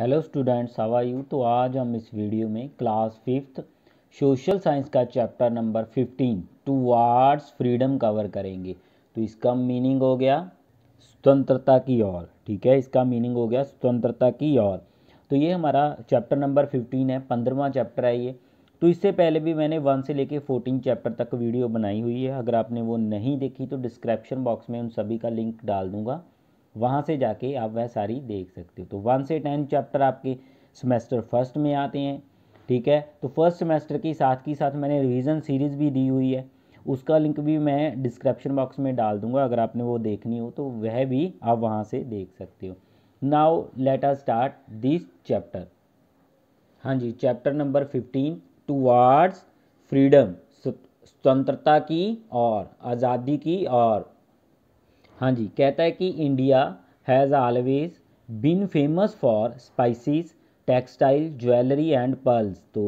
hello students हवा you तो आज हम इस वीडियो में क्लास फिफ्थ सोशल साइंस का chapter number fifteen towards freedom cover करेंगे तो इसका मीनिंग हो गया स्वतंत्रता की ओर ठीक है इसका मीनिंग हो गया स्वतंत्रता की ओर तो ये हमारा चैप्टर नंबर फिफ्टीन है पंद्रहवा चैप्टर है ये तो इससे पहले भी मैंने वन से लेके फोर्टीन चैप्टर तक वीडियो बनाई हुई है अगर आपने वो नहीं देखी तो डिस्क्रिप्शन बॉक्स में उन सभी का लिंक डाल दूँगा वहाँ से जाके आप वह सारी देख सकते हो तो वन से टेन चैप्टर आपके सेमेस्टर फर्स्ट में आते हैं ठीक है तो फर्स्ट सेमेस्टर के साथ ही साथ मैंने रिवीजन सीरीज़ भी दी हुई है उसका लिंक भी मैं डिस्क्रिप्शन बॉक्स में डाल दूंगा अगर आपने वो देखनी हो तो वह भी आप वहाँ से देख सकते हो now let are start this chapter हाँ जी chapter number fifteen wards freedom स्वतंत्रता की और आज़ादी की और हाँ जी कहता है कि India has always been famous for spices textile jewellery and pearls तो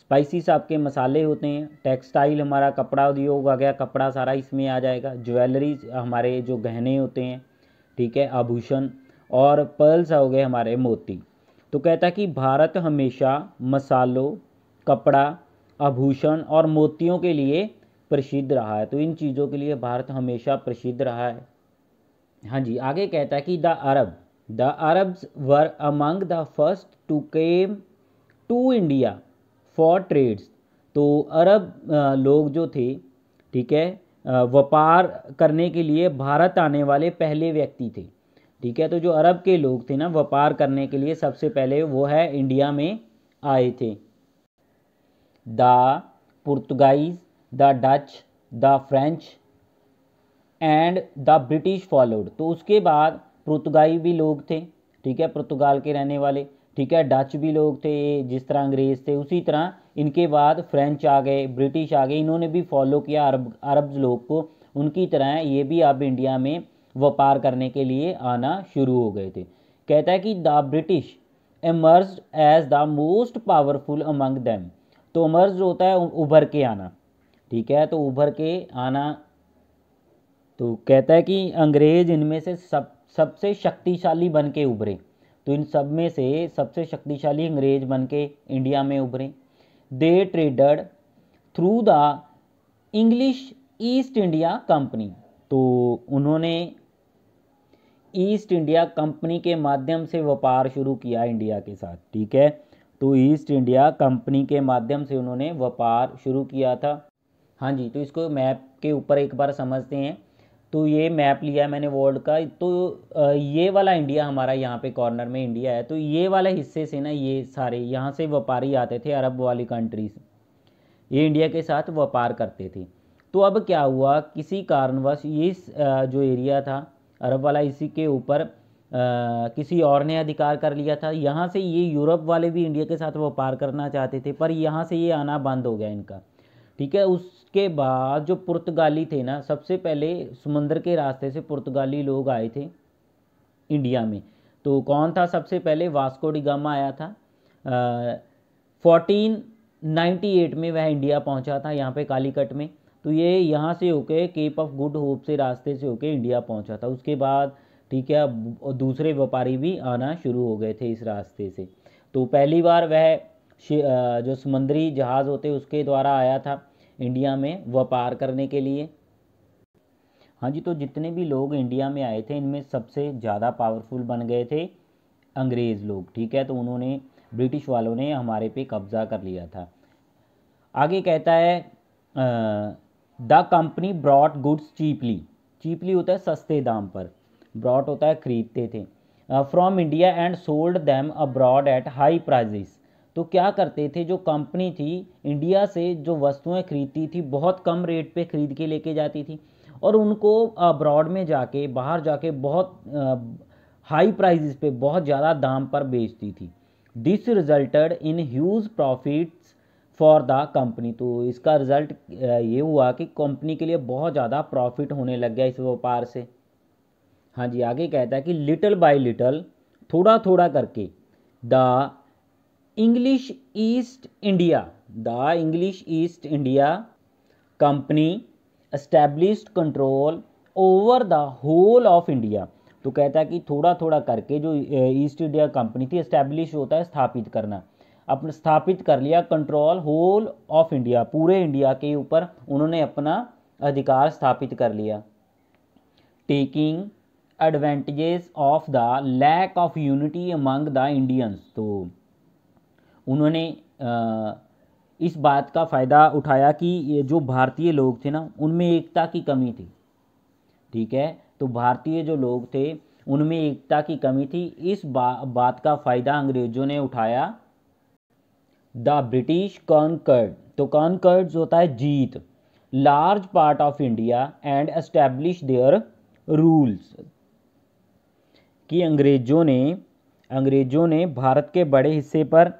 स्पाइसिस आपके मसाले होते हैं टेक्सटाइल हमारा कपड़ा उद्योग आ गया कपड़ा सारा इसमें आ जाएगा ज्वेलरी हमारे जो गहने होते हैं ठीक है आभूषण और पर्ल्स हो गए हमारे मोती तो कहता है कि भारत हमेशा मसालों कपड़ा आभूषण और मोतियों के लिए प्रसिद्ध रहा है तो इन चीज़ों के लिए भारत हमेशा प्रसिद्ध रहा है हाँ जी आगे कहता है कि the Arab the Arabs were among the first to came to India for trades तो अरब लोग जो थे ठीक है व्यापार करने के लिए भारत आने वाले पहले व्यक्ति थे ठीक है तो जो अरब के लोग थे ना व्यापार करने के लिए सबसे पहले वो है इंडिया में आए थे the Portuguese the Dutch the French and the British followed तो उसके बाद पुर्तगाली भी लोग थे ठीक है पुर्तगाल के रहने वाले ठीक है डच भी लोग थे जिस तरह अंग्रेज़ थे उसी तरह इनके बाद फ्रेंच आ गए ब्रिटिश आ गए इन्होंने भी फॉलो किया अरब अरब लोग को उनकी तरह ये भी अब इंडिया में व्यापार करने के लिए आना शुरू हो गए थे कहता है कि the British emerge as the most powerful among them तो अमर्ज होता है उभर के आना ठीक है तो उभर के आना तो कहता है कि अंग्रेज इनमें से सब सबसे शक्तिशाली बन के उभरे तो इन सब में से सबसे शक्तिशाली अंग्रेज बन के इंडिया में उभरे they traded through the English East India Company तो उन्होंने ईस्ट इंडिया कंपनी के माध्यम से व्यापार शुरू किया इंडिया के साथ ठीक है तो ईस्ट इंडिया कंपनी के माध्यम से उन्होंने व्यापार शुरू किया था हाँ जी तो इसको मैप के ऊपर एक बार समझते हैं तो ये मैप लिया है मैंने वर्ल्ड का तो ये वाला इंडिया हमारा यहाँ पे कॉर्नर में इंडिया है तो ये वाले हिस्से से ना ये सारे यहाँ से व्यापारी आते थे अरब वाली कंट्रीज ये इंडिया के साथ व्यापार करते थे तो अब क्या हुआ किसी कारणवश ये जो एरिया था अरब वाला इसी के ऊपर किसी और ने अधिकार कर लिया था यहाँ से ये यूरोप वाले भी इंडिया के साथ व्यापार करना चाहते थे पर यहाँ से ये आना बंद हो गया इनका ठीक है उस उसके बाद जो पुर्तगाली थे ना सबसे पहले समुंदर के रास्ते से पुर्तगाली लोग आए थे इंडिया में तो कौन था सबसे पहले वास्को डिगामा आया था फोर्टीन नाइन्टी एट में वह इंडिया पहुंचा था यहाँ पे कालीकट में तो ये यहाँ से होके केप ऑफ गुड होप से रास्ते से होके इंडिया पहुंचा था उसके बाद ठीक है दूसरे व्यापारी भी आना शुरू हो गए थे इस रास्ते से तो पहली बार वह जो समंदरी जहाज़ होते उसके द्वारा आया था इंडिया में व्यापार करने के लिए हाँ जी तो जितने भी लोग इंडिया में आए थे इनमें सबसे ज़्यादा पावरफुल बन गए थे अंग्रेज़ लोग ठीक है तो उन्होंने ब्रिटिश वालों ने हमारे पे कब्ज़ा कर लिया था आगे कहता है the company brought goods cheaply cheaply होता है सस्ते दाम पर ब्रॉड होता है ख़रीदते थे from India and sold them abroad at high prices तो क्या करते थे जो कंपनी थी इंडिया से जो वस्तुएं खरीदती थी बहुत कम रेट पे खरीद के लेके जाती थी और उनको अब्रॉड में जाके बाहर जाके बहुत हाई प्राइजिस पे बहुत ज़्यादा दाम पर बेचती थी this resulted in huge profits for the company तो इसका रिज़ल्ट ये हुआ कि कंपनी के लिए बहुत ज़्यादा प्रॉफिट होने लग गया इस व्यापार से हाँ जी आगे कहता है कि लिटल बाय लिटल थोड़ा थोड़ा करके the English East India the English East India Company establish control over the whole of India तो कहता है कि थोड़ा थोड़ा करके जो ईस्ट इंडिया कंपनी थी इस्टेब्लिश होता है स्थापित करना अपने स्थापित कर लिया कंट्रोल होल ऑफ इंडिया पूरे इंडिया के ऊपर उन्होंने अपना अधिकार स्थापित कर लिया taking advantages of the lack of unity among the Indians तो उन्होंने इस बात का फ़ायदा उठाया कि ये जो भारतीय लोग थे ना उनमें एकता की कमी थी ठीक है तो भारतीय जो लोग थे उनमें एकता की कमी थी इस बा, बात का फ़ायदा अंग्रेज़ों ने उठाया द ब्रिटिश कॉन्कर्ड तो कॉन्कर्ड होता है जीत large part of India and establish their rules कि अंग्रेज़ों ने अंग्रेज़ों ने भारत के बड़े हिस्से पर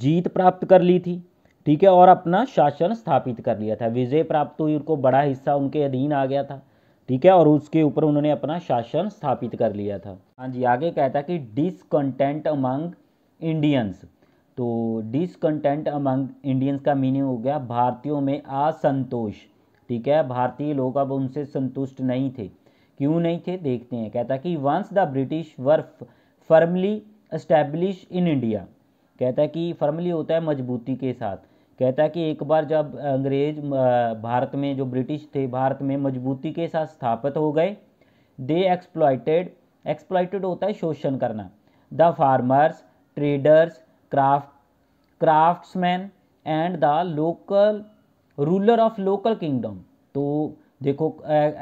जीत प्राप्त कर ली थी ठीक है और अपना शासन स्थापित कर लिया था विजय प्राप्त हुई उनको बड़ा हिस्सा उनके अधीन आ गया था ठीक है और उसके ऊपर उन्होंने अपना शासन स्थापित कर लिया था हाँ जी आगे कहता कि डिसकंटेंट अमंग इंडियंस तो डिसकंटेंट अमंग इंडियंस का मीनिंग हो गया भारतीयों में असंतोष ठीक है भारतीय लोग अब उनसे संतुष्ट नहीं थे क्यों नहीं थे देखते हैं कहता कि once the British were firmly establish in India कहता है कि फर्मली होता है मजबूती के साथ कहता है कि एक बार जब अंग्रेज भारत में जो ब्रिटिश थे भारत में मजबूती के साथ स्थापित हो गए दे एक्सप्लॉयटेड एक्सप्लॉयटेड होता है शोषण करना the farmers traders craft craftsman and the local ruler of local kingdom तो देखो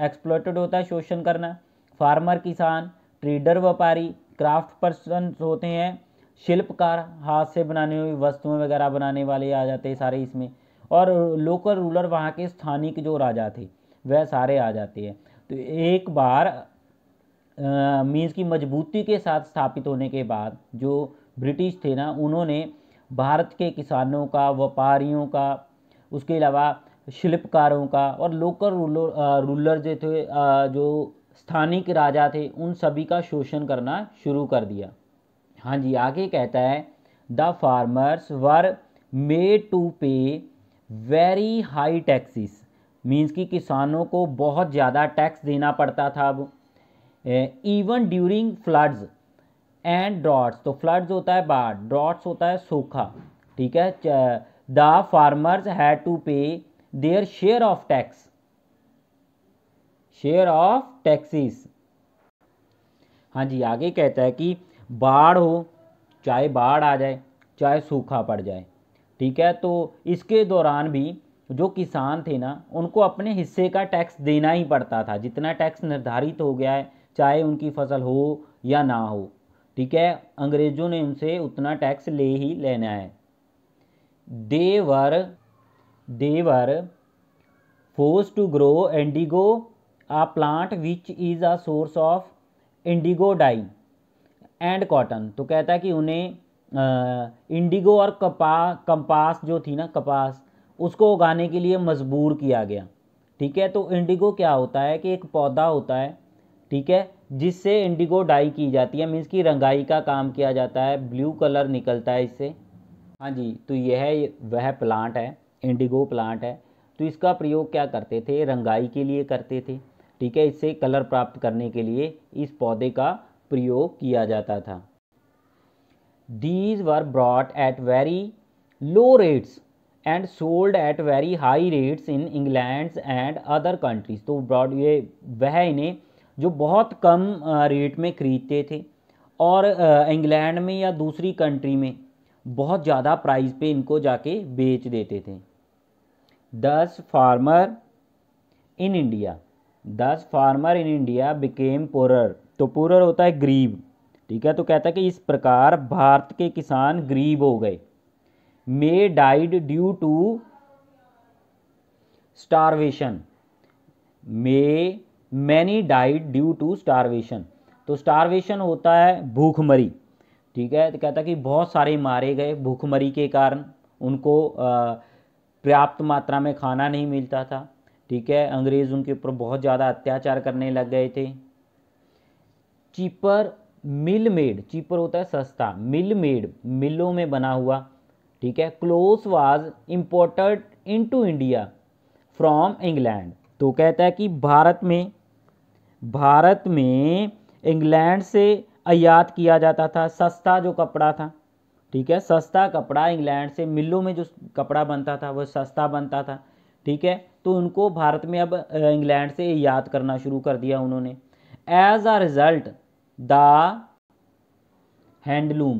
एक्सप्लॉयटेड होता है शोषण करना फार्मर किसान ट्रेडर व्यापारी क्राफ्ट पर्सन होते हैं शिल्पकार हाथ से बनाने हुई वस्तुएं वगैरह बनाने वाले आ जाते हैं सारे इसमें और लोकल रूलर वहाँ के स्थानिक जो राजा थे वह सारे आ जाते हैं तो एक बार मीन्स की मजबूती के साथ स्थापित होने के बाद जो ब्रिटिश थे ना उन्होंने भारत के किसानों का व्यापारियों का उसके अलावा शिल्पकारों का और लोकल रूलर रूलर जो थे जो स्थानिक राजा थे उन सभी का शोषण करना शुरू कर दिया हाँ जी आगे कहता है the farmers were made to pay very high taxes means कि किसानों को बहुत ज़्यादा टैक्स देना पड़ता था अब even during floods and droughts तो फ्लड्स होता है बाढ़ ड्रॉट्स होता है सूखा ठीक है the farmers had to pay their share of tax share of taxes हाँ जी आगे कहता है कि बाढ़ हो चाहे बाढ़ आ जाए चाहे सूखा पड़ जाए ठीक है तो इसके दौरान भी जो किसान थे ना उनको अपने हिस्से का टैक्स देना ही पड़ता था जितना टैक्स निर्धारित हो गया है चाहे उनकी फसल हो या ना हो ठीक है अंग्रेज़ों ने उनसे उतना टैक्स ले ही लेना है they were they were forced to grow indigo a plant which is a source of indigo dye and cotton तो कहता है कि उन्हें इंडिगो और कपा कम्पास जो थी ना कपास उसको उगाने के लिए मजबूर किया गया ठीक है तो इंडिगो क्या होता है कि एक पौधा होता है ठीक है जिससे इंडिगो डाई की जाती है मीन्स की रंगाई का काम किया जाता है ब्लू कलर निकलता है इससे हाँ जी तो यह वह प्लांट है इंडिगो प्लांट है तो इसका प्रयोग क्या करते थे रंगाई के लिए करते थे ठीक है इससे कलर प्राप्त करने के लिए इस पौधे का प्रयोग किया जाता था these were brought at very low rates and sold at very high rates in England and other countries तो ब्रॉड ये वह इन्हें जो बहुत कम रेट में ख़रीदते थे और इंग्लैंड में या दूसरी कंट्री में बहुत ज़्यादा प्राइस पे इनको जाके बेच देते थे thus farmer in India thus farmer in India became poorer तो पूरर होता है गरीब ठीक है तो कहता है कि इस प्रकार भारत के किसान गरीब हो गए may died due to starvation may many died due to starvation तो स्टारवेशन होता है भूखमरी ठीक है तो कहता है कि बहुत सारे मारे गए भूखमरी के कारण उनको पर्याप्त मात्रा में खाना नहीं मिलता था ठीक है अंग्रेज़ उनके ऊपर बहुत ज़्यादा अत्याचार करने लग गए थे चीपर मिल मेड चीपर होता है सस्ता मिल मेड मिलों में बना हुआ ठीक है cloth was imported into India from England तो कहता है कि भारत में भारत में इंग्लैंड से आयात किया जाता था सस्ता जो कपड़ा था ठीक है सस्ता कपड़ा इंग्लैंड से मिलों में जो कपड़ा बनता था वह सस्ता बनता था ठीक है तो उनको भारत में अब इंग्लैंड से आयात करना शुरू कर दिया उन्होंने as a result the handloom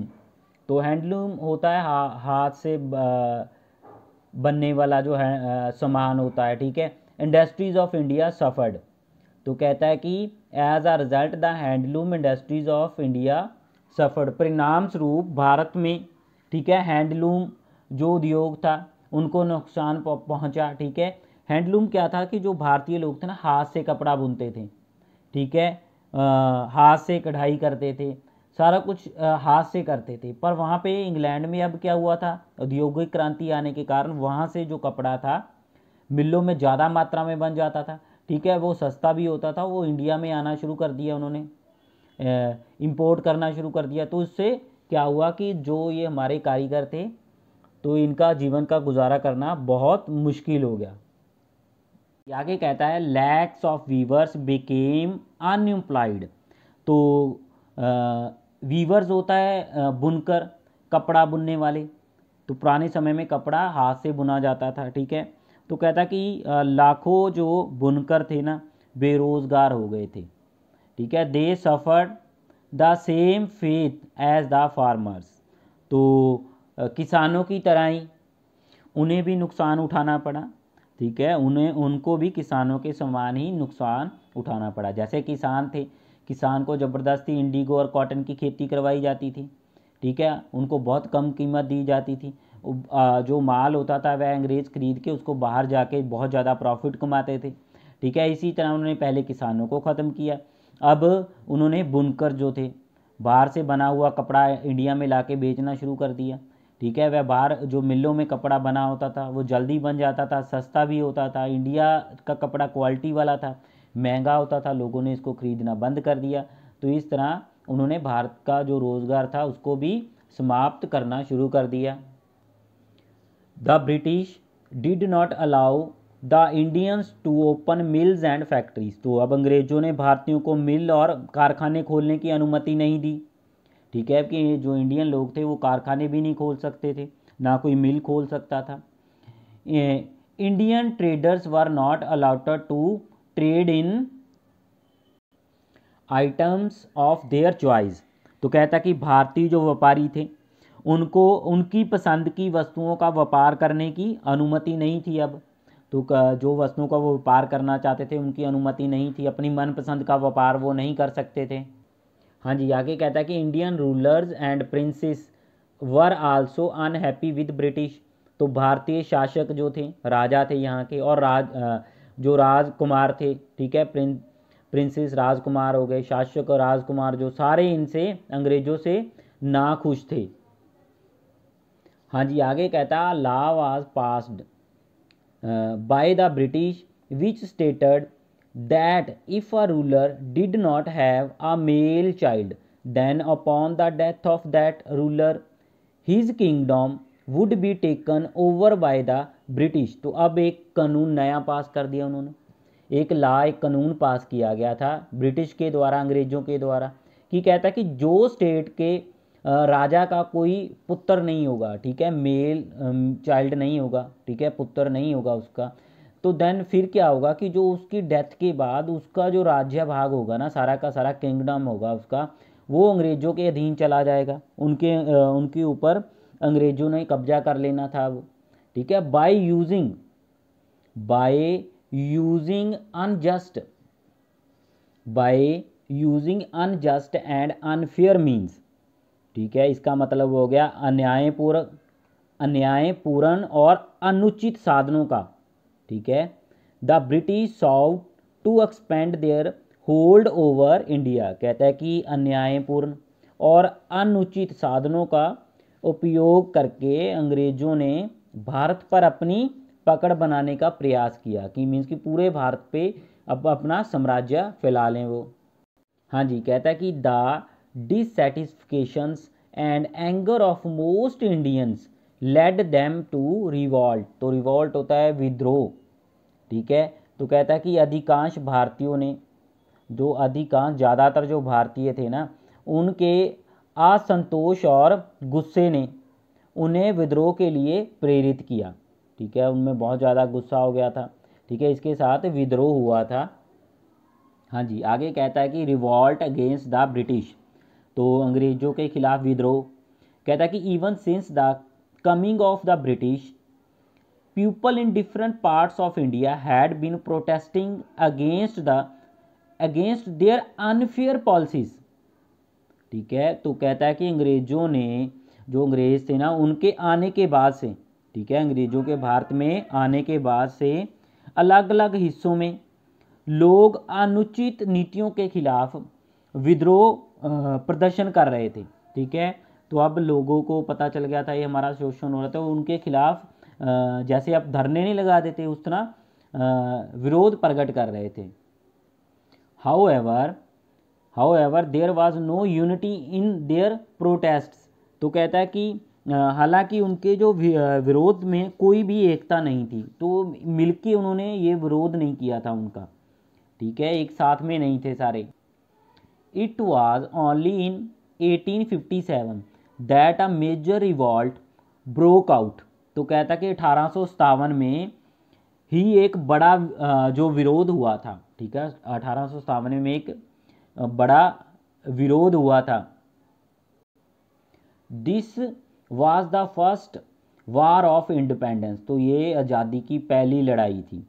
तो हैंडलूम होता है हा, हाथ से बनने वाला जो है सामान होता है ठीक है इंडस्ट्रीज ऑफ इंडिया सफर्ड तो कहता है कि as a result the handloom industries of India suffered परिणाम स्वरूप भारत में ठीक है हैंडलूम जो उद्योग था उनको नुकसान पहुंचा ठीक है हैंडलूम क्या था कि जो भारतीय लोग थे ना हाथ से कपड़ा बुनते थे ठीक है हाथ से कढ़ाई करते थे सारा कुछ हाथ से करते थे पर वहाँ पे इंग्लैंड में अब क्या हुआ था औद्योगिक क्रांति आने के कारण वहाँ से जो कपड़ा था मिलों में ज़्यादा मात्रा में बन जाता था ठीक है वो सस्ता भी होता था वो इंडिया में आना शुरू कर दिया उन्होंने इंपोर्ट करना शुरू कर दिया तो उससे क्या हुआ कि जो ये हमारे कारीगर थे तो इनका जीवन का गुजारा करना बहुत मुश्किल हो गया आगे कहता है lakhs of weavers became unemployed तो वीवर्स होता है बुनकर कपड़ा बुनने वाले तो पुराने समय में कपड़ा हाथ से बुना जाता था ठीक है तो कहता कि लाखों जो बुनकर थे ना बेरोज़गार हो गए थे ठीक है they suffered the same fate as the farmers तो किसानों की तरह ही उन्हें भी नुकसान उठाना पड़ा ठीक है उन्हें उनको भी किसानों के समान ही नुकसान उठाना पड़ा जैसे किसान थे किसान को ज़बरदस्ती इंडिगो और कॉटन की खेती करवाई जाती थी ठीक है उनको बहुत कम कीमत दी जाती थी जो माल होता था वह अंग्रेज़ खरीद के उसको बाहर जाके बहुत ज़्यादा प्रॉफिट कमाते थे ठीक है इसी तरह उन्होंने पहले किसानों को ख़त्म किया अब उन्होंने बुनकर जो थे बाहर से बना हुआ कपड़ा इंडिया में ला बेचना शुरू कर दिया ठीक है वह बाहर जो मिलों में कपड़ा बना होता था वो जल्दी बन जाता था सस्ता भी होता था इंडिया का कपड़ा क्वालिटी वाला था महंगा होता था लोगों ने इसको ख़रीदना बंद कर दिया तो इस तरह उन्होंने भारत का जो रोज़गार था उसको भी समाप्त करना शुरू कर दिया the British did not allow the Indians to open mills and factories तो अब अंग्रेज़ों ने भारतीयों को मिल और कारखाने खोलने की अनुमति नहीं दी ठीक है कि जो इंडियन लोग थे वो कारखाने भी नहीं खोल सकते थे ना कोई मिल खोल सकता था Indian traders were not allowed to trade in items of their choice तो कहता कि भारतीय जो व्यापारी थे उनको उनकी पसंद की वस्तुओं का व्यापार करने की अनुमति नहीं थी अब तो जो वस्तुओं का वो व्यापार करना चाहते थे उनकी अनुमति नहीं थी अपनी मनपसंद का व्यापार वो नहीं कर सकते थे हाँ जी आगे कहता है कि Indian rulers and princes were also unhappy with British तो भारतीय शासक जो थे राजा थे यहाँ के और राज जो राजकुमार थे ठीक है प्रिं प्रिंसेस राजकुमार हो गए शासक और राजकुमार जो सारे इनसे अंग्रेजों से नाखुश थे हाँ जी आगे कहता law was passed by the British which stated that if a ruler did not have a male child, then upon the death of that ruler, his kingdom would be taken over by the British तो अब एक कानून नया पास कर दिया उन्होंने एक ला एक कानून पास किया गया था ब्रिटिश के द्वारा अंग्रेज़ों के द्वारा कि कहता है कि जो स्टेट के राजा का कोई पुत्र नहीं होगा ठीक है मेल चाइल्ड नहीं होगा ठीक है पुत्र नहीं होगा उसका तो देन फिर क्या होगा कि जो उसकी डेथ के बाद उसका जो राज्य भाग होगा ना सारा का सारा किंगडम होगा उसका वो अंग्रेज़ों के अधीन चला जाएगा उनके उनके ऊपर अंग्रेज़ों ने कब्जा कर लेना था वो ठीक है by using by using unjust by using unjust and unfair means ठीक है इसका मतलब हो गया अन्यायपूर्ण अन्यायपूर्ण और अनुचित साधनों का ठीक है the British sought to expand their hold over India कहता है कि अन्यायपूर्ण और अनुचित साधनों का उपयोग करके अंग्रेजों ने भारत पर अपनी पकड़ बनाने का प्रयास किया कि मीन्स कि पूरे भारत पे अब अपना साम्राज्य फैला लें वो हाँ जी कहता है कि the dissatisfactions and anger of most Indians led them to revolt तो रिवॉल्ट होता है विद्रोह ठीक है तो कहता है कि अधिकांश भारतीयों ने जो अधिकांश ज़्यादातर जो भारतीय थे ना उनके असंतोष और गुस्से ने उन्हें विद्रोह के लिए प्रेरित किया ठीक है उनमें बहुत ज़्यादा गुस्सा हो गया था ठीक है इसके साथ विद्रोह हुआ था हाँ जी आगे कहता है कि रिवॉल्ट अगेंस्ट द ब्रिटिश तो अंग्रेज़ों के खिलाफ विद्रोह कहता है कि even since the coming of the British people in different parts of India had been protesting against the against their unfair policies ठीक है तो कहता है कि अंग्रेजों ने जो अंग्रेज थे ना उनके आने के बाद से ठीक है अंग्रेजों के भारत में आने के बाद से अलग अलग हिस्सों में लोग अनुचित नीतियों के खिलाफ विद्रोह प्रदर्शन कर रहे थे ठीक है तो अब लोगों को पता चल गया था ये हमारा शोषण हो रहा था उनके खिलाफ जैसे आप धरने नहीं लगा देते उस तरह विरोध प्रकट कर रहे थे however however there was no unity in their protest तो कहता है कि हालांकि उनके जो विरोध में कोई भी एकता नहीं थी तो मिलके उन्होंने ये विरोध नहीं किया था उनका ठीक है एक साथ में नहीं थे सारे it was only in 1857 that a major revolt broke out तो कहता कि अठारह में ही एक बड़ा जो विरोध हुआ था ठीक है अठारह में एक बड़ा विरोध हुआ था this was the first war of independence तो ये आज़ादी की पहली लड़ाई थी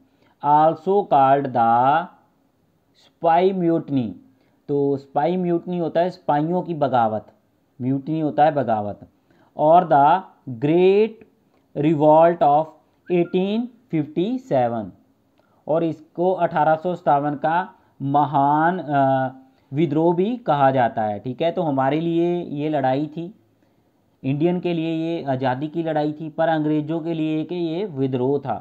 also called the sepoy mutiny तो स्पाई म्यूटनी होता है स्पाइयों की बगावत म्यूटनी होता है बगावत और द ग्रेट रिवॉल्ट ऑफ 1857 और इसको अठारह का महान विद्रोह भी कहा जाता है ठीक है तो हमारे लिए ये लड़ाई थी इंडियन के लिए ये आज़ादी की लड़ाई थी पर अंग्रेज़ों के लिए कि ये विद्रोह था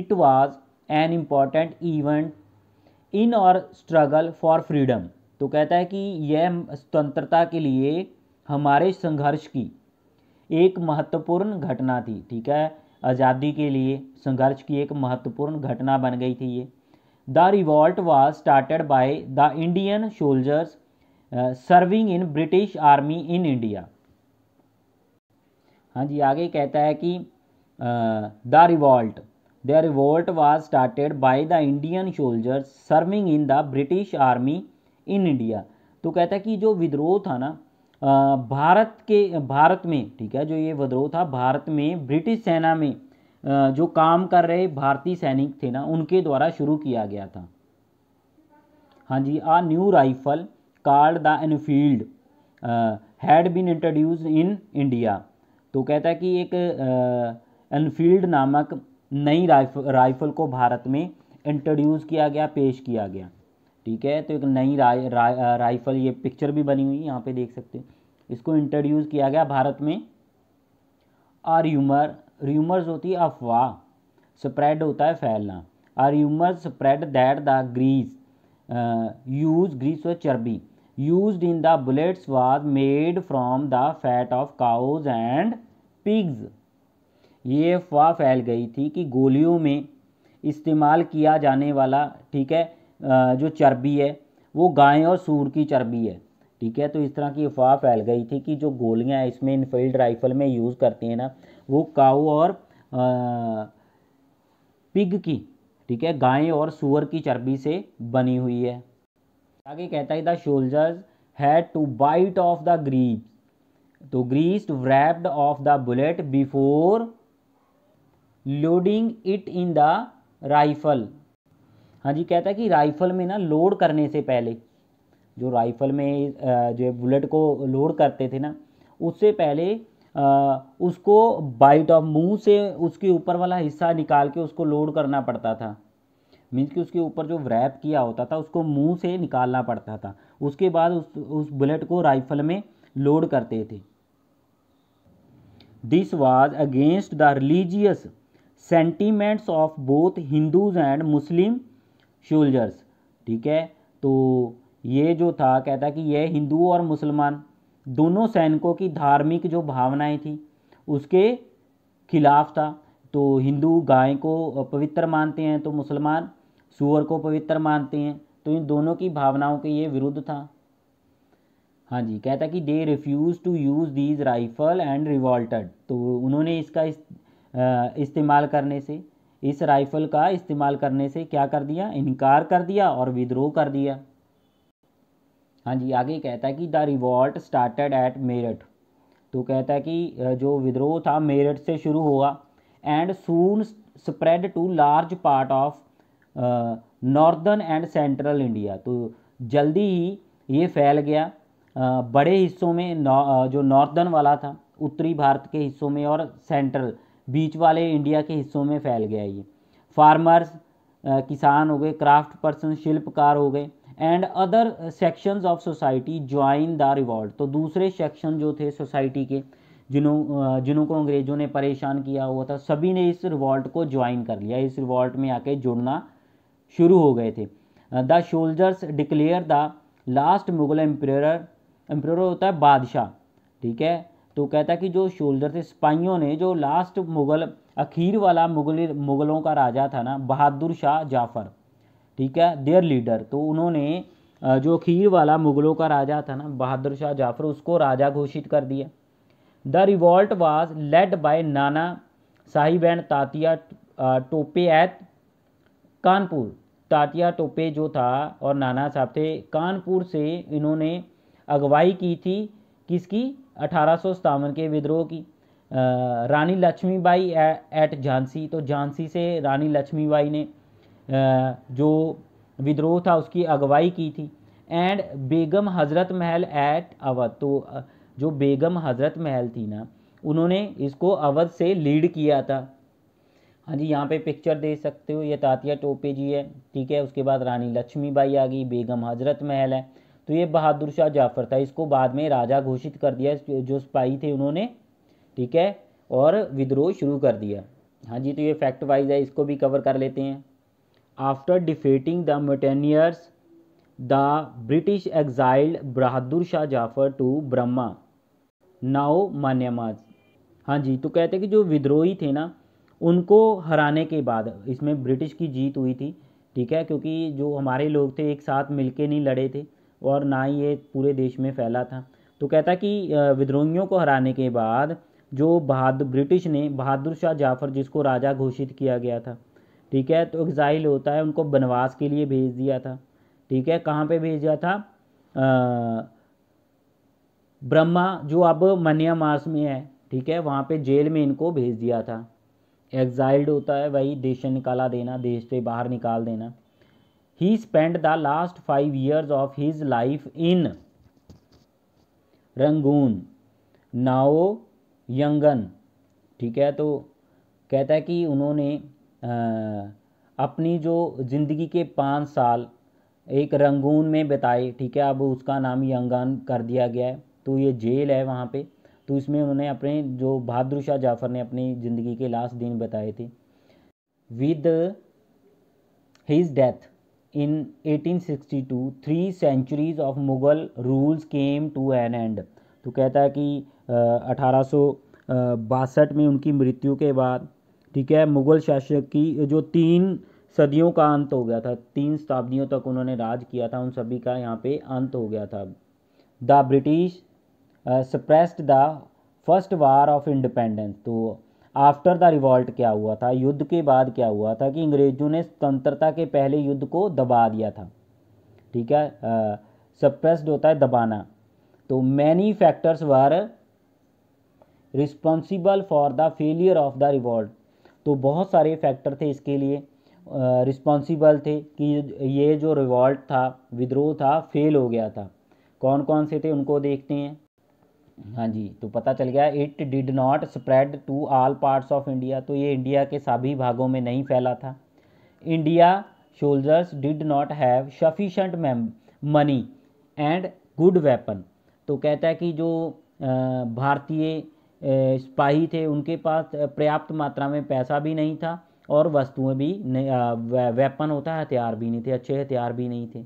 it was an important event in our struggle for freedom तो कहता है कि यह स्वतंत्रता के लिए हमारे संघर्ष की एक महत्वपूर्ण घटना थी ठीक है आज़ादी के लिए संघर्ष की एक महत्वपूर्ण घटना बन गई थी ये the revolt was started by the Indian soldiers serving in British army in India हाँ जी आगे कहता है कि the revolt the revolt was started by the Indian soldiers serving in the British army in India तो कहता है कि जो विद्रोह था ना भारत के भारत में ठीक है जो ये विद्रोह था भारत में ब्रिटिश सेना में जो काम कर रहे भारतीय सैनिक थे ना उनके द्वारा शुरू किया गया था हाँ जी a new rifle called the Enfield had been introduce in India तो कहता है कि एक एनफील्ड नामक नई राइफल राइफल को भारत में इंट्रोड्यूस किया गया पेश किया गया ठीक है तो एक नई रा, रा, राइफल ये पिक्चर भी बनी हुई है यहाँ पे देख सकते हैं इसको इंट्रोड्यूस किया गया भारत में आ र्यूमर र्यूमर्स होती है अफवाह स्प्रेड होता है फैलना a rumour spread that the grease use grease और चर्बी use in the bullets was made from the fat of cows and pigs ये अफवाह फैल गई थी कि गोलियों में इस्तेमाल किया जाने वाला ठीक है जो चर्बी है वो गाय और सूर की चर्बी है ठीक है तो इस तरह की अफवाह फैल गई थी कि जो गोलियां इसमें इनफील्ड राइफल में यूज़ करते हैं ना वो काऊ और आ, पिग की ठीक है गाय और सुअर की चर्बी से बनी हुई है आगे कहता है the soldiers had to bite off the grieve तो greased wrapped off the bullet before loading it in the rifle हाँ जी कहता है कि राइफल में ना लोड करने से पहले जो राइफ़ल में जो है बुलेट को लोड करते थे ना उससे पहले उसको बाइट ऑफ मुंह से उसके ऊपर वाला हिस्सा निकाल के उसको लोड करना पड़ता था मीन्स कि उसके ऊपर जो रैप किया होता था उसको मुंह से निकालना पड़ता था उसके बाद उस उस बुलेट को राइफल में लोड करते थे this was against the religious sentiments of both Hindus and Muslim soldiers ठीक है तो ये जो था कहता कि यह हिंदू और मुसलमान दोनों सैनिकों की धार्मिक जो भावनाएं थी उसके खिलाफ था तो हिंदू गाय को पवित्र मानते हैं तो मुसलमान सुअर को पवित्र मानते हैं तो इन दोनों की भावनाओं के ये विरुद्ध था हाँ जी कहता कि they refuse to use these rifle and revolted तो उन्होंने इसका इस, इस्तेमाल करने से इस राइफ़ल का इस्तेमाल करने से क्या कर दिया इनकार कर दिया और विद्रोह कर दिया हाँ जी आगे कहता है कि the revolt started at Meerut तो कहता है कि जो विद्रोह था मेरठ से शुरू हुआ and soon spread to large part of northern and central India तो जल्दी ही ये फैल गया आ, बड़े हिस्सों में नौ, जो नॉर्दर्न वाला था उत्तरी भारत के हिस्सों में और सेंट्रल बीच वाले इंडिया के हिस्सों में फैल गया ये फार्मर्स किसान हो गए क्राफ्ट पर्सन शिल्पकार हो गए and other sections of society join the revolt तो दूसरे सेक्शन जो थे सोसाइटी के जिन्हों जिन्हों को अंग्रेज़ों ने परेशान किया हुआ था सभी ने इस रिवॉल्ट को ज्वाइन कर लिया इस रिवॉल्ट में आके जुड़ना शुरू हो गए थे the soldiers declare the last Mughal emperor emperor होता है बादशाह ठीक है तो कहता है कि जो शोल्जर थे सिपाहियों ने जो लास्ट मुगल अखीर वाला मुगल मुगलों का राजा था ना बहादुर शाह जाफ़र ठीक है देयर लीडर तो उन्होंने जो खीर वाला मुगलों का राजा था ना बहादुर शाह जाफर उसको राजा घोषित कर दिया the revolt was led by Nana Sahib and Tatya Tope at Kanpur Tatya Tope जो था और नाना साहब थे कानपुर से इन्होंने अगवाई की थी किसकी अठारह के विद्रोह की रानी लक्ष्मीबाई एट झांसी तो झांसी से रानी लक्ष्मीबाई ने जो विद्रोह था उसकी अगवाई की थी एंड बेगम हज़रत महल एट अवध तो जो बेगम हज़रत महल थी ना उन्होंने इसको अवध से लीड किया था हाँ जी यहाँ पे पिक्चर दे सकते हो ये तातिया टोपे जी है ठीक है उसके बाद रानी लक्ष्मीबाई आ गई बेगम हजरत महल है तो ये बहादुर शाह जाफर था इसको बाद में राजा घोषित कर दिया जो स्पाई थे उन्होंने ठीक है और विद्रोह शुरू कर दिया हाँ जी तो ये फैक्ट वाइज है इसको भी कवर कर लेते हैं after defeating the mutineers the British exiled Bahadur Shah Zafar to Burma now Myanmar हाँ जी तो कहते कि जो विद्रोही थे ना उनको हराने के बाद इसमें ब्रिटिश की जीत हुई थी ठीक है क्योंकि जो हमारे लोग थे एक साथ मिलके नहीं लड़े थे और ना ही ये पूरे देश में फैला था तो कहता कि विद्रोहियों को हराने के बाद जो बहादुर ब्रिटिश ने बहादुर शाह जाफर जिसको राजा घोषित किया गया था ठीक है तो एग्ज़ाइल होता है उनको बनवास के लिए भेज दिया था ठीक है कहाँ पे भेजा था आ, ब्रह्मा जो अब मनिया मास में है ठीक है वहाँ पे जेल में इनको भेज दिया था एग्जाइल्ड होता है वही देश से निकाला देना देश से बाहर निकाल देना ही spend the last five years of his life in Rangoon now Yangon ठीक है तो कहता है कि उन्होंने अपनी जो ज़िंदगी के पाँच साल एक रंगून में बिताए ठीक है अब उसका नाम यंगान कर दिया गया है तो ये जेल है वहाँ पे तो इसमें उन्होंने अपने जो बहादुर शाह जाफ़र ने अपनी ज़िंदगी के लास्ट दिन बताए थे with his death in 1862 three centuries of Mughal rules came to an end तो कहता है कि अठारह में उनकी मृत्यु के बाद ठीक है मुग़ल शासक की जो तीन सदियों का अंत हो गया था तीन शताब्दियों तक उन्होंने राज किया था उन सभी का यहाँ पे अंत हो गया था the British suppressed the first war of independence तो आफ्टर द रिवॉल्ट क्या हुआ था युद्ध के बाद क्या हुआ था कि अंग्रेज़ों ने स्वतंत्रता के पहले युद्ध को दबा दिया था ठीक है सप्रेस्ड होता है दबाना तो many factors were responsible for the failure of the revolt तो बहुत सारे फैक्टर थे इसके लिए रिस्पॉन्सिबल थे कि ये जो रिवॉल्ट था विद्रोह था फेल हो गया था कौन कौन से थे उनको देखते हैं हाँ जी तो पता चल गया it did not spread to all parts of India तो ये इंडिया के सभी भागों में नहीं फैला था India soldiers did not have sufficient money and good weapon तो कहता है कि जो भारतीय सिपाही थे उनके पास पर्याप्त मात्रा में पैसा भी नहीं था और वस्तुएं भी नहीं वेपन होता है हथियार भी नहीं थे अच्छे हथियार भी नहीं थे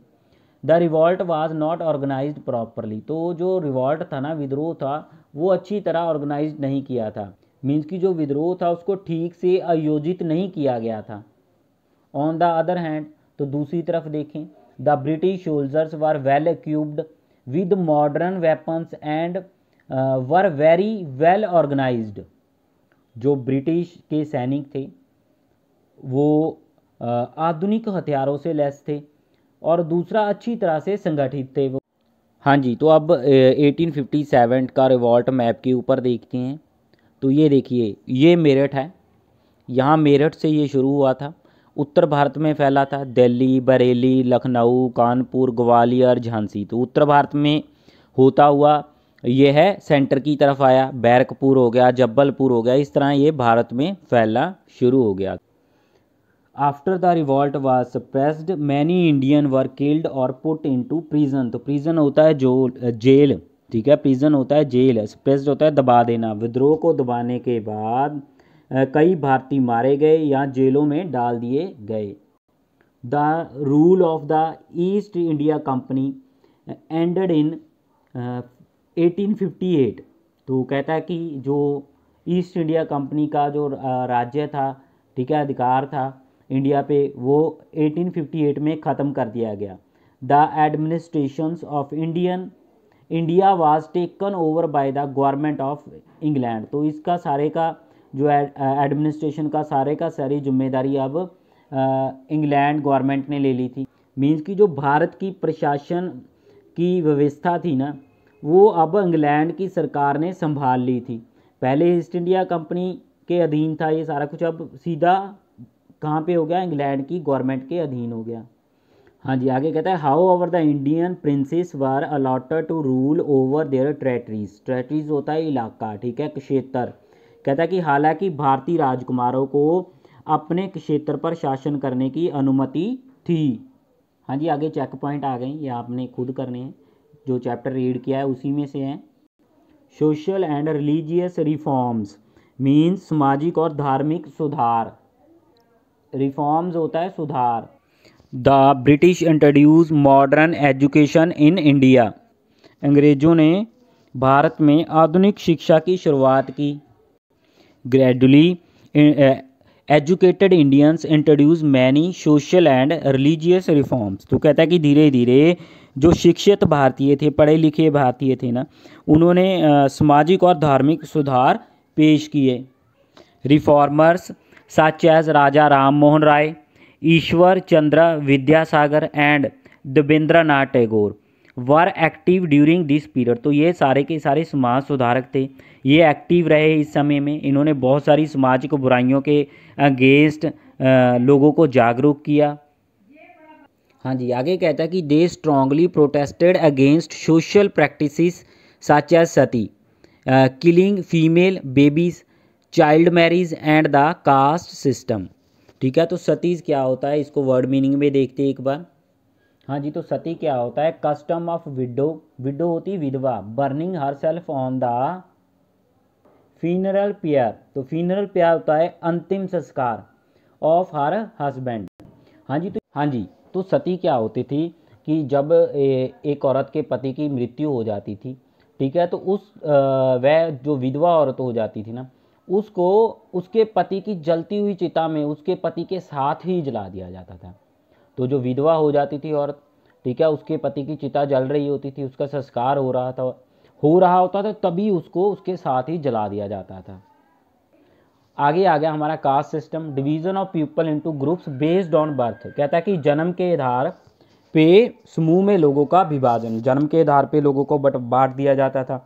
the revolt was not organise properly तो जो रिवॉल्ट था ना विद्रोह था वो अच्छी तरह ऑर्गेनाइज नहीं किया था मीन्स की जो विद्रोह था उसको ठीक से आयोजित नहीं किया गया था ऑन द अदर हैंड तो दूसरी तरफ देखें the British soldiers were well equipped with modern weapons and were very well organise जो ब्रिटिश के सैनिक थे वो आधुनिक हथियारों से लैस थे और दूसरा अच्छी तरह से संगठित थे वो हाँ जी तो अब 1857 का रिवॉल्ट मैप के ऊपर देखते हैं तो ये देखिए ये मेरठ है यहाँ मेरठ से ये शुरू हुआ था उत्तर भारत में फैला था दिल्ली बरेली लखनऊ कानपुर ग्वालियर झांसी तो उत्तर भारत में होता हुआ ये है सेंटर की तरफ आया बैरकपुर हो गया जब्बलपुर हो गया इस तरह ये भारत में फैलना शुरू हो गया after the revolt was suppressed many Indian were killed or put into prison तो प्रिजन होता है जो जेल ठीक है प्रिजन होता है जेल सप्रेस्ड होता है दबा देना विद्रोह को दबाने के बाद कई भारतीय मारे गए या जेलों में डाल दिए गए the rule of the East India Company ended in 1858 तो कहता है कि जो ईस्ट इंडिया कंपनी का जो राज्य था ठीक है अधिकार था इंडिया पे वो 1858 में ख़त्म कर दिया गया the administration of Indian India was taken over by the government of England तो इसका सारे का जो एडमिनिस्ट्रेशन का सारे का सारी जिम्मेदारी अब इंग्लैंड गवर्नमेंट ने ले ली थी मीन्स की जो भारत की प्रशासन की व्यवस्था थी ना वो अब इंग्लैंड की सरकार ने संभाल ली थी पहले ईस्ट इंडिया कंपनी के अधीन था ये सारा कुछ अब सीधा कहाँ पे हो गया इंग्लैंड की गवर्नमेंट के अधीन हो गया हाँ जी आगे कहता है however the Indian princes were allotted to rule over their territories territories होता है इलाका ठीक है क्षेत्र कहता है कि हालांकि भारतीय राजकुमारों को अपने क्षेत्र पर शासन करने की अनुमति थी हाँ जी आगे चेक पॉइंट आ गए ये आपने खुद करने हैं जो चैप्टर रीड किया है उसी में से हैं social and religious reforms means सामाजिक और धार्मिक सुधार रिफॉर्म्स होता है सुधार the British introduce modern education in India अंग्रेज़ों ने भारत में आधुनिक शिक्षा की शुरुआत की gradually educated Indians introduce many social and religious reforms तो कहता है कि धीरे धीरे जो शिक्षित भारतीय थे पढ़े लिखे भारतीय थे ना उन्होंने सामाजिक और धार्मिक सुधार पेश किए reformers such as Raja Ram Mohan Roy Ishwar Chandra Vidyasagar and Devendra Nath Tagore were active during this period तो ये सारे के सारे समाज सुधारक थे ये एक्टिव रहे इस समय में इन्होंने बहुत सारी सामाजिक बुराइयों के अगेंस्ट लोगों को जागरूक किया हाँ जी आगे कहता है कि they strongly protested against social practice such as sati killing female babies child marriage and the caste system ठीक है तो सतीज क्या होता है इसको वर्ड मीनिंग में देखते एक बार हाँ जी तो सती क्या होता है कस्टम ऑफ विडो विडो होती विधवा burning herself on the funeral pyre तो फिनरल पेयर होता है अंतिम संस्कार ऑफ हर हस्बैंड हाँ जी तो हाँ जी तो सती क्या होती थी कि जब ए, एक औरत के पति की मृत्यु हो जाती थी ठीक है तो उस वह जो विधवा औरत हो जाती थी ना उसको उसके पति की जलती हुई चिता में उसके पति के साथ ही जला दिया जाता था तो जो विधवा हो जाती थी औरत ठीक है उसके पति की चिता जल रही होती थी उसका संस्कार हो रहा था हो रहा होता था तभी उसको उसके साथ ही जला दिया जाता था आगे आ गया हमारा caste system division of people into groups based on birth कहता है कि जन्म के आधार पे समूह में लोगों का विभाजन जन्म के आधार पे लोगों को बट बांट दिया जाता था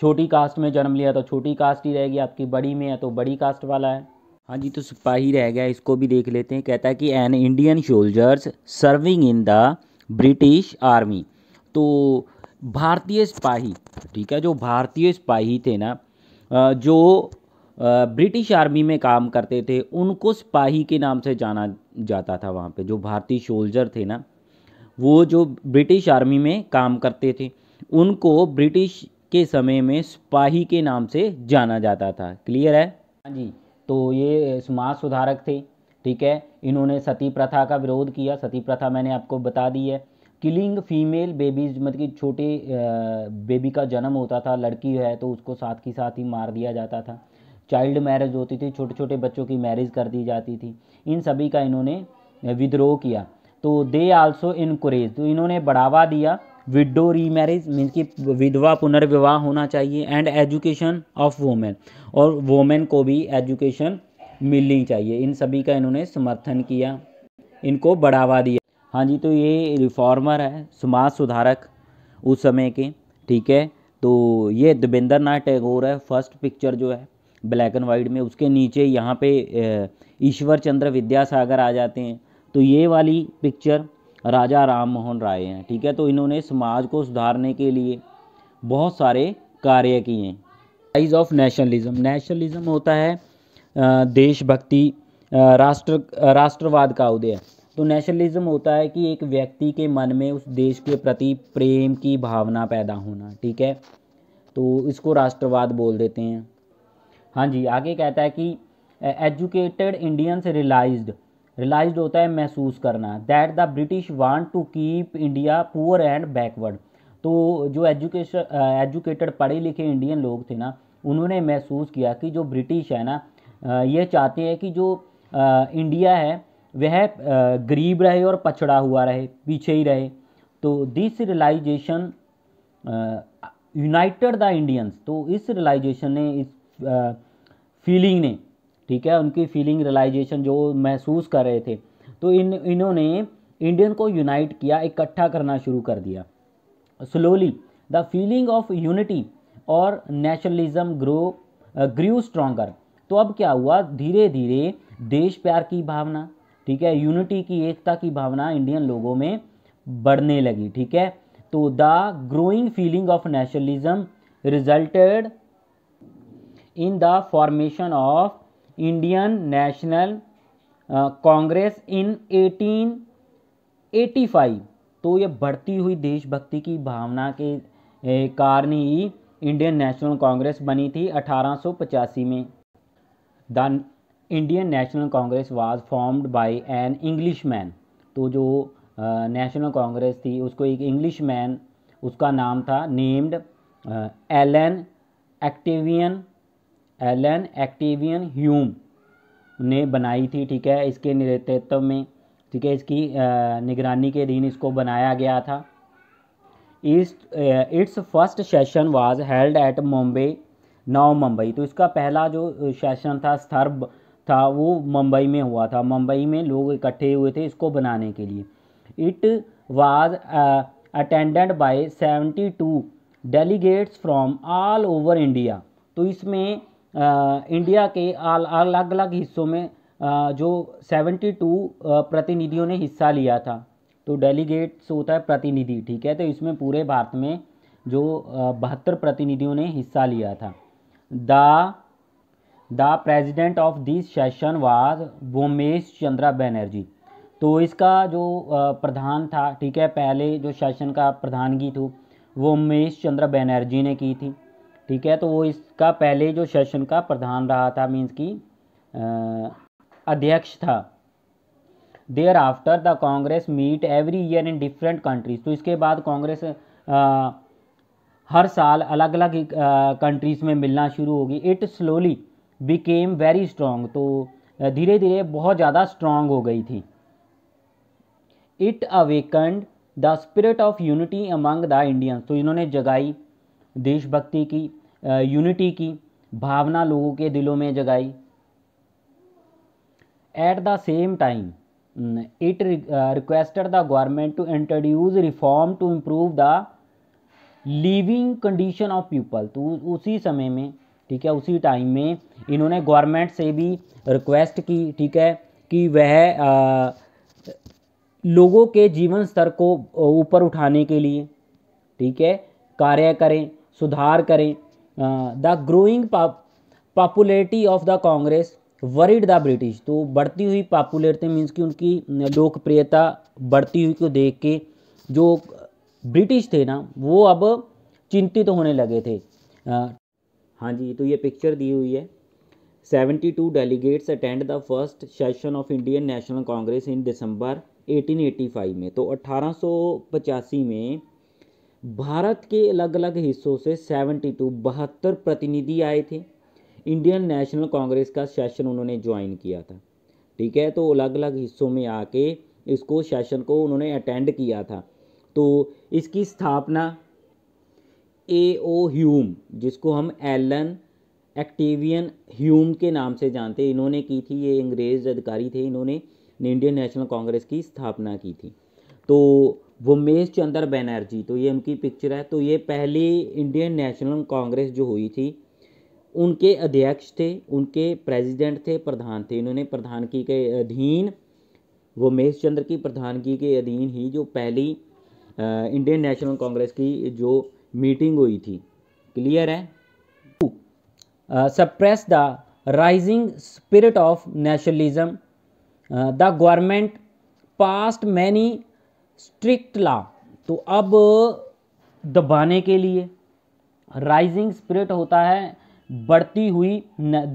छोटी कास्ट में जन्म लिया तो छोटी कास्ट ही रहेगी आपकी बड़ी में है तो बड़ी कास्ट वाला है हाँ जी तो सिपाही रह गया इसको भी देख लेते हैं कहता है कि an Indian soldiers serving in the British army तो भारतीय सिपाही ठीक है जो भारतीय सिपाही थे ना जो ब्रिटिश आर्मी में काम करते थे उनको सिपाही के नाम से जाना जाता था वहाँ पे जो भारतीय सोल्जर थे ना वो जो ब्रिटिश आर्मी में काम करते थे उनको ब्रिटिश के समय में सिपाही के नाम से जाना जाता था क्लियर है हाँ जी तो ये समाज सुधारक थे ठीक है इन्होंने सती प्रथा का विरोध किया सती प्रथा मैंने आपको बता दी है किलिंग फीमेल बेबीज मतलब कि छोटे बेबी का जन्म होता था लड़की है तो उसको साथ ही साथ ही मार दिया जाता था चाइल्ड मैरिज होती थी छोटे छोटे बच्चों की मैरिज कर दी जाती थी इन सभी का इन्होंने विद्रोह किया तो दे आल्सो इनक्रेज तो इन्होंने बढ़ावा दिया विडो रीमैरिज मीन्स कि विधवा पुनर्विवाह होना चाहिए एंड एजुकेशन ऑफ वोमेन और वोमेन को भी एजुकेशन मिलनी चाहिए इन सभी का इन्होंने समर्थन किया इनको बढ़ावा दिया हाँ जी तो ये रिफॉर्मर है समाज सुधारक उस समय के ठीक है तो ये देवेंद्र नाथ टैगोर है फर्स्ट पिक्चर जो है ब्लैक एंड वाइट में उसके नीचे यहाँ पे ईश्वर चंद्र विद्यासागर आ जाते हैं तो ये वाली पिक्चर राजा राम मोहन राय हैं ठीक है तो इन्होंने समाज को सुधारने के लिए बहुत सारे कार्य किए हैं राइज ऑफ नेशनलिज्म नेशनलिज्म होता है देशभक्ति राष्ट्र राष्ट्रवाद का उदय तो नेशनलिज्म होता है कि एक व्यक्ति के मन में उस देश के प्रति प्रेम की भावना पैदा होना ठीक है तो इसको राष्ट्रवाद बोल देते हैं हाँ जी आगे कहता है कि एजुकेटेड इंडियंस रिलाइज रिलाइज्ड होता है महसूस करना that the British want to keep India poor and backward तो जो एजुकेशन एजुकेटेड पढ़े लिखे इंडियन लोग थे ना उन्होंने महसूस किया कि जो ब्रिटिश है ना ये चाहते हैं कि जो इंडिया है वह गरीब रहे और पछड़ा हुआ रहे पीछे ही रहे तो this realisation united the Indians तो इस रियलाइजेशन ने इस फीलिंग ने ठीक है उनकी फीलिंग रियलाइजेशन जो महसूस कर रहे थे तो इन इन्होंने इंडियन को यूनाइट किया इकट्ठा करना शुरू कर दिया slowly the feeling of unity और नेशनलिज्म ग्रो ग्रू स्ट्रोंगर तो अब क्या हुआ धीरे धीरे देश प्यार की भावना ठीक है यूनिटी की एकता की भावना इंडियन लोगों में बढ़ने लगी ठीक है तो the growing feeling of nationalism resulted in the formation of Indian National Congress in 1885 तो ये बढ़ती हुई देशभक्ति की भावना के कारण ही इंडियन नेशनल कांग्रेस बनी थी 1885 में the Indian National Congress was formed by an Englishman तो जो नेशनल uh, कांग्रेस थी उसको एक इंग्लिश मैन उसका नाम था named Allan Octavian Allan Octavian Hume ने बनाई थी ठीक है इसके नेतृत्व में ठीक है इसकी uh, निगरानी के दिन इसको बनाया गया था इस its first session was held at Mumbai now Mumbai तो इसका पहला जो सेशन था स्थर्भ था वो मुंबई में हुआ था मुंबई में लोग इकट्ठे हुए थे इसको बनाने के लिए it was attended by 72 delegates from all over India तो इसमें इंडिया uh, के अलग अलग हिस्सों में आ, uh, जो 72 uh, प्रतिनिधियों ने हिस्सा लिया था तो डेलीगेट्स होता है प्रतिनिधि ठीक है तो इसमें पूरे भारत में जो बहत्तर प्रतिनिधियों ने हिस्सा लिया था the the president of this session was Womesh Chandra Banerjee तो इसका जो प्रधान था ठीक है पहले जो सेशन का प्रधानगी थी वो उमेश चंद्र बनर्जी ने की थी ठीक है तो वो इसका पहले जो सेशन का प्रधान रहा था मीन्स की अध्यक्ष था thereafter the Congress meet every year in different countries तो इसके बाद कांग्रेस हर साल अलग अलग कंट्रीज़ में मिलना शुरू होगी it slowly became very strong तो धीरे धीरे बहुत ज़्यादा स्ट्रांग हो गई थी it awakened the spirit of unity among the Indians तो इन्होंने जगाई देशभक्ति की यूनिटी की भावना लोगों के दिलों में जगाई at the same time it requested the government to introduce reform to improve the living condition of people तो उसी समय में ठीक है उसी टाइम में इन्होंने गवर्नमेंट से भी रिक्वेस्ट की ठीक है कि वह आ, लोगों के जीवन स्तर को ऊपर उठाने के लिए ठीक है कार्य करें सुधार करें the growing popularity of the Congress worried the British तो बढ़ती हुई पॉपुलरिटी मीन्स कि उनकी लोकप्रियता बढ़ती हुई को देख के जो ब्रिटिश थे ना वो अब चिंतित होने लगे थे हाँ जी तो ये पिक्चर दी हुई है seventy two delegates attend the first session of Indian National Congress in December 1885 में तो 1885 में भारत के अलग अलग हिस्सों से 72 बहत्तर प्रतिनिधि आए थे इंडियन नेशनल कांग्रेस का सेशन उन्होंने ज्वाइन किया था ठीक है तो अलग अलग हिस्सों में आके इसको सेशन को उन्होंने अटेंड किया था तो इसकी स्थापना ए ओ ह्यूम जिसको हम एलन एक्टिवियन ह्यूम के नाम से जानते इन्होंने की थी ये अंग्रेज़ अधिकारी थे इन्होंने इंडियन नेशनल कांग्रेस की स्थापना की थी तो वोमेश चंद्र बैनर्जी तो ये उनकी पिक्चर है तो ये पहली इंडियन नेशनल कांग्रेस जो हुई थी उनके अध्यक्ष थे उनके प्रेसिडेंट थे प्रधान थे इन्होंने की के अधीन वोमेश चंद्र की प्रधानगी के अधीन ही जो पहली इंडियन नेशनल कांग्रेस की जो मीटिंग हुई थी क्लियर है to suppress the rising spirit of nationalism the government passed many strict law तो अब दबाने के लिए राइजिंग स्पिरिट होता है बढ़ती हुई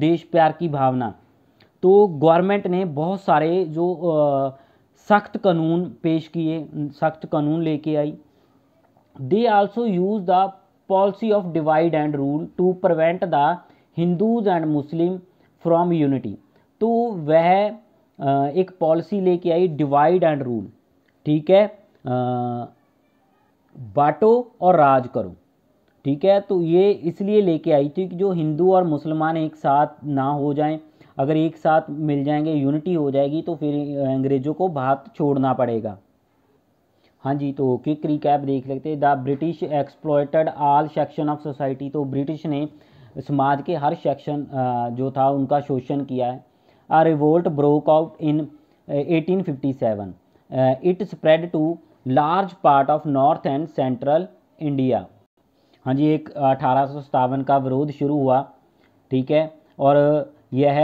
देश प्यार की भावना तो गवर्नमेंट ने बहुत सारे जो uh, सख्त कानून पेश किए सख्त कानून लेके आई they also use the policy of divide and rule to prevent the Hindus and Muslim from unity तो वह एक पॉलिसी लेके आई डिवाइड एंड रूल ठीक है बाटो और राज करो ठीक है तो ये इसलिए लेके आई थी कि जो हिंदू और मुसलमान एक साथ ना हो जाएं अगर एक साथ मिल जाएंगे यूनिटी हो जाएगी तो फिर अंग्रेज़ों को भारत छोड़ना पड़ेगा हाँ जी तो क्विक रिकैप देख लेते हैं the British exploited all section of society तो ब्रिटिश ने समाज के हर सेक्शन जो था उनका शोषण किया है a revolt broke out in 1857 it spread to large part of north and central India हाँ जी एक अठारह का विरोध शुरू हुआ ठीक है और यह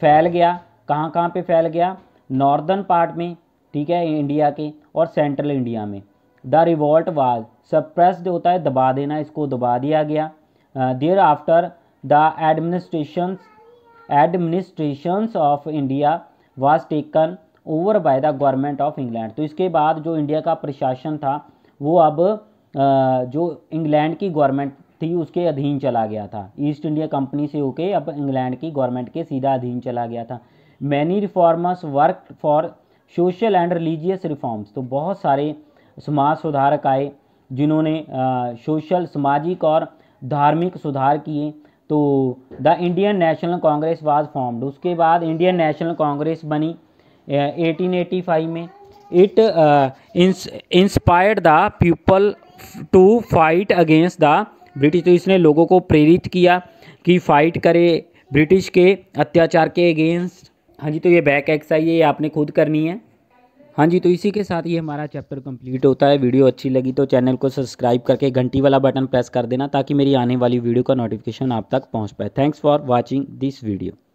फैल गया कहाँ कहाँ पे फैल गया नॉर्दर्न पार्ट में ठीक है इंडिया के और सेंट्रल इंडिया में द रिवॉल्ट वाज सप्रेस्ड होता है दबा देना इसको दबा दिया गया thereafter the administration administrations of India was taken over by the government of England तो इसके बाद जो इंडिया का प्रशासन था वो अब जो इंग्लैंड की गवर्नमेंट थी उसके अधीन चला गया था ईस्ट इंडिया कंपनी से होके अब इंग्लैंड की गवर्नमेंट के सीधा अधीन चला गया था many reformers work for social and religious reforms तो बहुत सारे समाज सुधारक आए जिन्होंने सोशल सामाजिक और धार्मिक सुधार किए तो the Indian National Congress was formed उसके बाद इंडियन नेशनल कांग्रेस बनी 1885 में it inspired the people to fight against the British तो इसने लोगों को प्रेरित किया कि फ़ाइट करे ब्रिटिश के अत्याचार के अगेंस्ट हाँ जी तो ये बैक एक्सरसाइज ये आपने खुद करनी है हाँ जी तो इसी के साथ ये हमारा चैप्टर कंप्लीट होता है वीडियो अच्छी लगी तो चैनल को सब्सक्राइब करके घंटी वाला बटन प्रेस कर देना ताकि मेरी आने वाली वीडियो का नोटिफिकेशन आप तक पहुंच पाए thanks for watching this video